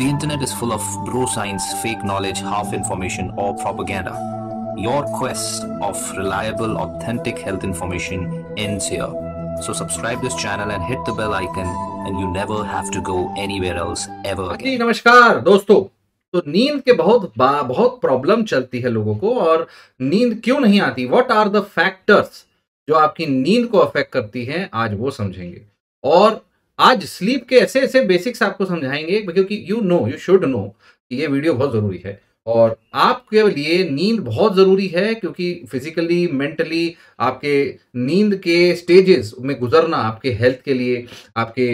The internet is full of bro science, fake knowledge, half information, or propaganda. Your quest of reliable, authentic health information ends here. So subscribe this channel and hit the bell icon, and you never have to go anywhere else ever again. नमस्कार दोस्तों तो नींद के बहुत बहुत problem चलती है लोगों को और नींद क्यों नहीं आती व्हाट आर द फैक्टर्स जो आपकी नींद को अफेक्ट करती हैं आज वो समझेंगे और आज स्लीप के ऐसे ऐसे बेसिक्स आपको समझाएंगे क्योंकि you know you should know कि ये वीडियो बहुत ज़रूरी है और आपके लिए नींद बहुत ज़रूरी है क्योंकि फिजिकली मेंटली आपके नींद के स्टेजेस में गुजरना आपके हेल्थ के लिए आपके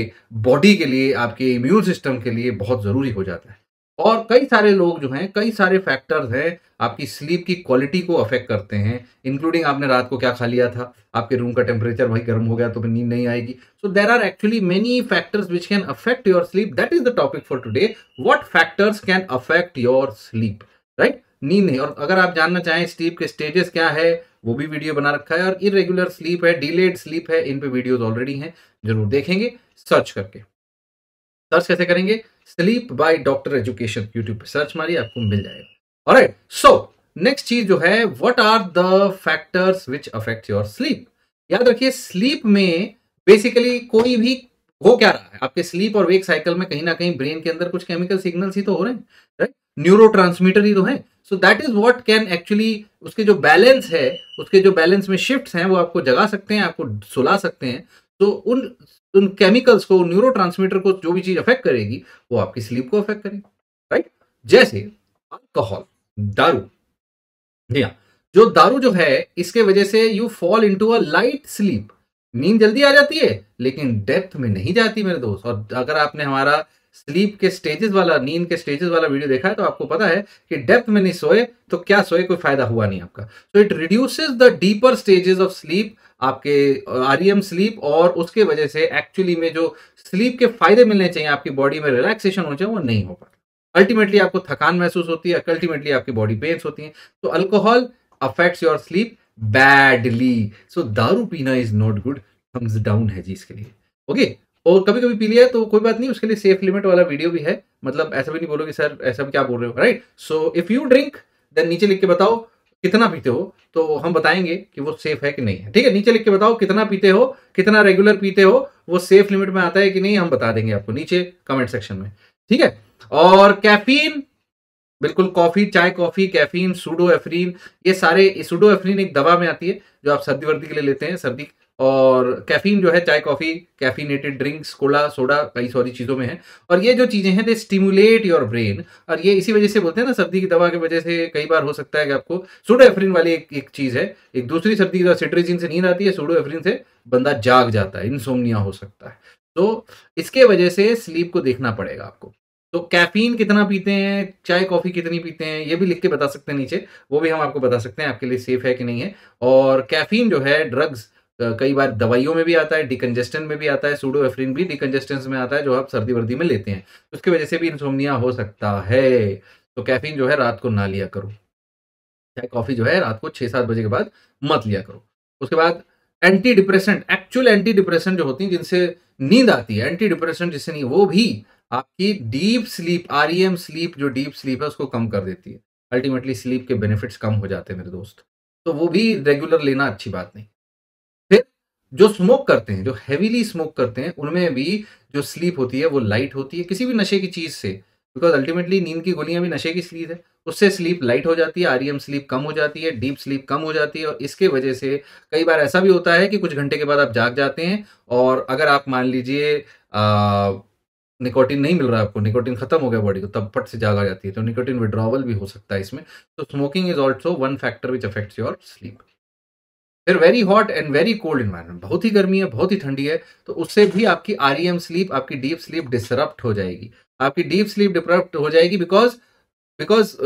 बॉडी के लिए आपके इम्यून सिस्टम के लिए बहुत ज़रूरी हो जाता है और कई सारे लोग जो हैं कई सारे फैक्टर्स हैं आपकी स्लीप की क्वालिटी को अफेक्ट करते हैं इंक्लूडिंग आपने रात को क्या खा लिया था आपके रूम का टेम्परेचर वही गर्म हो गया तो फिर नींद नहीं आएगी so there are actually many factors which can affect your sleep that is the topic for today what factors can affect your sleep right नींद नहीं और अगर आप जानना चाहें स्लीप के स्टेजेस क्या है वो भी वीडियो बना रखा है और इरेगुलर स्लीप है डिलेड स्लीप है इन पे वीडियोस ऑलरेडी हैं जरूर देखेंगे सर्च करके सर्च कैसे करेंगे sleep by doctor education YouTube पर सर्च मारिए आपको मिल जाएगा और सो नेक्स्ट चीज जो है what are the factors which affect your sleep याद रखिए स्लीप में बेसिकली कोई भी हो क्या रहा है आपके स्लीप और वेक साइकिल में कहीं ना कहीं ब्रेन के अंदर कुछ केमिकल सिग्नल्स ही तो हो रहे हैं राइट न्यूरो ट्रांसमीटर ही तो है so that is what can actually उसके जो बैलेंस है उसके जो बैलेंस में शिफ्ट हैं वो आपको जगा सकते हैं आपको सुला सकते हैं तो उन उन केमिकल्स को न्यूरो को जो भी चीज अफेक्ट करेगी वो आपकी स्लीप को अफेक्ट करेगी राइट जैसे अल्कोहल दारू जी हाँ जो दारू जो है इसके वजह से you fall into a light sleep नींद जल्दी आ जाती है लेकिन डेप्थ में नहीं जाती मेरे दोस्त और अगर आपने हमारा स्लीप के स्टेजेस वाला नींद के स्टेजेस वाला वीडियो देखा है तो आपको पता है कि डेप्थ में नहीं सोए तो क्या सोए कोई फायदा हुआ नहीं आपका so it reduces the deeper stages of sleep आपके आर स्लीप e और उसके वजह से एक्चुअली में जो स्लीप के फायदे मिलने चाहिए आपकी बॉडी में रिलैक्सेशन होना चाहिए वो नहीं हो पाता अल्टीमेटली आपको थकान महसूस होती है अल्टीमेटली आपकी बॉडी पेन्स होती है तो alcohol affects your sleep badly so दारू पीना is not good thumbs down है जी इसके लिए ओके okay? और कभी कभी पी लिया तो कोई बात नहीं उसके लिए सेफ लिमिट वाला वीडियो भी है मतलब ऐसा भी नहीं बोलोगे सर ऐसा भी क्या बोल रहे हो right so if you drink then नीचे लिख के बताओ कितना पीते हो तो हम बताएंगे कि वो सेफ है कि नहीं है ठीक है नीचे लिख के बताओ कितना पीते हो कितना रेगुलर पीते हो वो सेफ लिमिट में आता है कि नहीं हम बता देंगे आपको नीचे कमेंट सेक्शन में ठीक है और कैफीन बिल्कुल कॉफी चाय कॉफी कैफीन सूडो एफरीन ये सारे सूडो एफरीन एक दवा में आती है जो आप सर्दी वर्दी के लिए लेते हैं सर्दी और कैफीन जो है चाय coffee caffeinated drinks cola soda कई सारी चीज़ों में है और ये जो चीज़ें हैं दे स्टिमुलेट योर ब्रेन और ये इसी वजह से बोलते हैं ना सर्दी की दवा की वजह से कई बार हो सकता है कि आपको सोडोएफ्रिन वाली एक, एक चीज़ है एक दूसरी सर्दी की दवा सिट्रीजिन से नींद आती है सोडोएफ्रिन से बंदा जाग जाता है इंसोमनिया हो सकता है तो इसके वजह से स्लीप को देखना पड़ेगा आपको तो कैफीन कितना पीते हैं चाय कॉफ़ी कितनी पीते हैं ये भी लिख के बता सकते हैं नीचे वो भी हम आपको बता सकते हैं आपके लिए सेफ है कि नहीं है और कैफीन जो है ड्रग्स कई बार दवाइयों में भी आता है डिकंजेस्टन में भी आता है सूडो भी डिकंजेस्टेंस में आता है जो आप सर्दी वर्दी में लेते हैं उसकी वजह से भी इंसोमनिया हो सकता है तो कैफीन जो है रात को ना लिया करो चाहे कॉफी जो है रात को छह सात बजे के बाद मत लिया करो उसके बाद anti depressant actual anti depression जो होती है जिनसे नींद आती है एंटी डिप्रेसेंट जिससे नहीं वो भी आपकी डीप स्लीप आर स्लीप जो डीप स्लीप है उसको कम कर देती है अल्टीमेटली स्लीप के बेनिफिट्स कम हो जाते हैं मेरे दोस्त तो वो भी रेगुलर लेना अच्छी बात नहीं जो स्मोक करते हैं जो हैवीली स्मोक करते हैं उनमें भी जो स्लीप होती है वो लाइट होती है किसी भी नशे की चीज़ से बिकॉज अल्टीमेटली नींद की गोलियां भी नशे की स्लीप है उससे स्लीप लाइट हो जाती है आर स्लीप e कम हो जाती है डीप स्लीप कम हो जाती है और इसके वजह से कई बार ऐसा भी होता है कि कुछ घंटे के बाद आप जाग जाते हैं और अगर आप मान लीजिए निकोटिन नहीं मिल रहा है आपको निकोटिन खत्म हो गया बॉडी को तब पट से जाग आ जाती है तो निकोटिन विड्रॉवल भी हो सकता है इसमें तो smoking is also one factor which affects your sleep फिर very hot and very cold environment बहुत ही गर्मी है बहुत ही ठंडी है तो उससे भी आपकी आर एम स्लीप आपकी डीप स्लीप डिसरप्ट हो जाएगी आपकी डीप स्लीप डिप्रप्ट हो जाएगी because because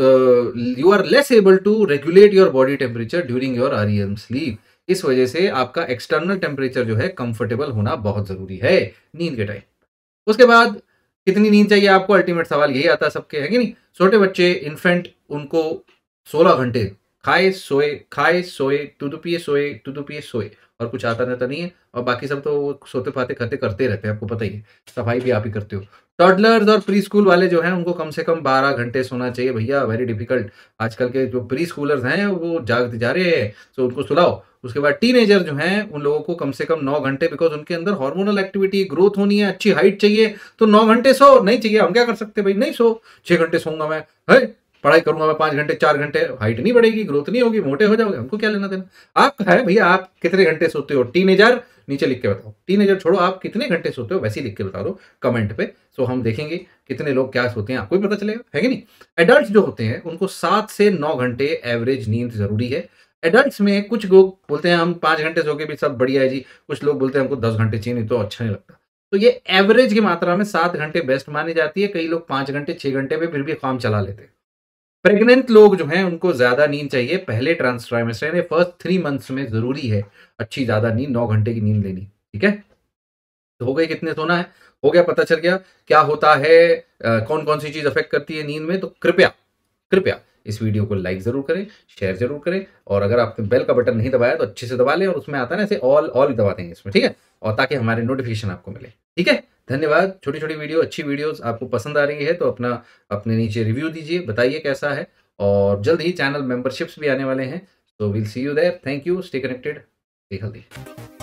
you are less able to regulate your body temperature during your R M sleep इस वजह से आपका एक्सटर्नल टेम्परेचर जो है कंफर्टेबल होना बहुत जरूरी है नींद के टाइम उसके बाद कितनी नींद चाहिए आपको अल्टीमेट सवाल यही आता सबके है कि नहीं छोटे बच्चे इन्फेंट उनको सोलह घंटे खाए सोए खाए सोए तुदु पिए सोए तुदु पिए सोए और कुछ आता रहता तो नहीं है और बाकी सब तो वो सोते फाते खाते करते रहते हैं आपको पता ही है सफाई भी आप ही करते हो टॉडलर्स और प्री स्कूल वाले जो हैं उनको कम से कम बारह घंटे सोना चाहिए भैया वेरी डिफिकल्ट आजकल के जो प्री स्कूलर्स हैं वो जागते जा रहे हैं तो उनको सुलाओ उसके बाद टीनेजर जो हैं उन लोगों को कम से कम नौ घंटे बिकॉज उनके अंदर हार्मोनल एक्टिविटी ग्रोथ होनी है अच्छी हाइट चाहिए तो नौ घंटे सो नहीं चाहिए हम क्या कर सकते भाई नहीं सो छः घंटे सोऊंगा मैं है पढ़ाई करूंगा मैं पाँच घंटे चार घंटे हाइट नहीं बढ़ेगी ग्रोथ नहीं होगी मोटे हो जाओगे हमको क्या लेना देना आप है भैया आप कितने घंटे सोते हो टीन नीचे लिख के बताओ टीन छोड़ो आप कितने घंटे सोते हो वैसे लिख के बता दो कमेंट पे सो हम देखेंगे कितने लोग क्या सोते हैं आपको भी पता चलेगा है कि नहीं एडल्ट जो होते हैं उनको सात से नौ घंटे एवरेज नींद जरूरी है एडल्ट में कुछ लोग बोलते हैं हम पाँच घंटे सो के भी सब बढ़िया है जी कुछ लोग बोलते हैं हमको दस घंटे चाहिए नहीं तो अच्छा नहीं लगता तो ये एवरेज की मात्रा में सात घंटे बेस्ट मानी जाती है कई लोग पाँच घंटे छह घंटे में फिर भी काम चला लेते हैं प्रेग्नेंट लोग जो हैं उनको ज्यादा नींद चाहिए पहले ट्रांसट्राइमेस्टर यानी फर्स्ट थ्री मंथ्स में जरूरी है अच्छी ज्यादा नींद नौ घंटे की नींद लेनी ठीक है तो हो गए कितने सोना है हो गया पता चल गया क्या होता है आ, कौन कौन सी चीज अफेक्ट करती है नींद में तो कृपया कृपया इस वीडियो को लाइक जरूर करें शेयर जरूर करें और अगर आपने बेल का बटन नहीं दबाया तो अच्छे से दबा लें और उसमें आता है ना इसे ऑल ऑल दबा देंगे इसमें ठीक है और ताकि हमारे नोटिफिकेशन आपको मिले ठीक है धन्यवाद छोटी छोटी वीडियो अच्छी वीडियोस आपको पसंद आ रही है तो अपना अपने नीचे रिव्यू दीजिए बताइए कैसा है और जल्द ही चैनल मेंबरशिप्स भी आने वाले हैं तो will see you there thank you stay connected stay